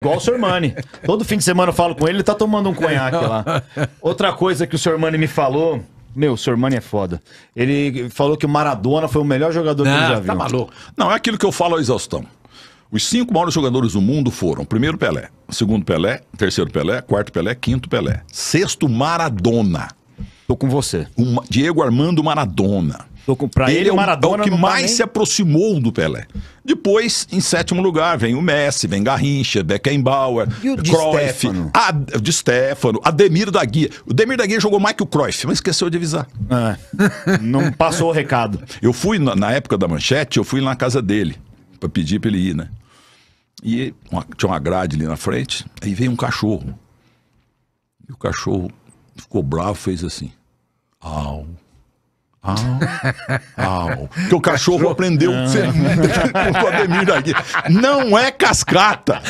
Igual o Sr. Mani. Todo fim de semana eu falo com ele, ele tá tomando um conhaque lá. Outra coisa que o Sr. Mani me falou. Meu, o Sr. Mani é foda. Ele falou que o Maradona foi o melhor jogador Não, que ele já tá viu. Tá maluco. Não, é aquilo que eu falo à exaustão. Os cinco maiores jogadores do mundo foram: primeiro Pelé, segundo Pelé, terceiro Pelé, quarto Pelé, quinto Pelé. Sexto Maradona. Tô com você. O Diego Armando Maradona. Pra ele, é, é o, Maradona é o que mais nem... se aproximou do Pelé. Depois, em sétimo lugar, vem o Messi, vem Garrincha, Beckenbauer, e o Cruyff, Stefano. de Stefano, Ademir da Guia. O Ademir da Guia jogou mais que o Cruyff, mas esqueceu de avisar. Ah, não passou o recado. Eu fui, na, na, época da manchete, eu fui na casa dele, para pedir para ele ir, né? E uma, tinha uma grade ali na frente, aí veio um cachorro. E o cachorro ficou bravo, fez assim. Au. Au. Que o cachorro, aprendeu ah. o Não é cascata.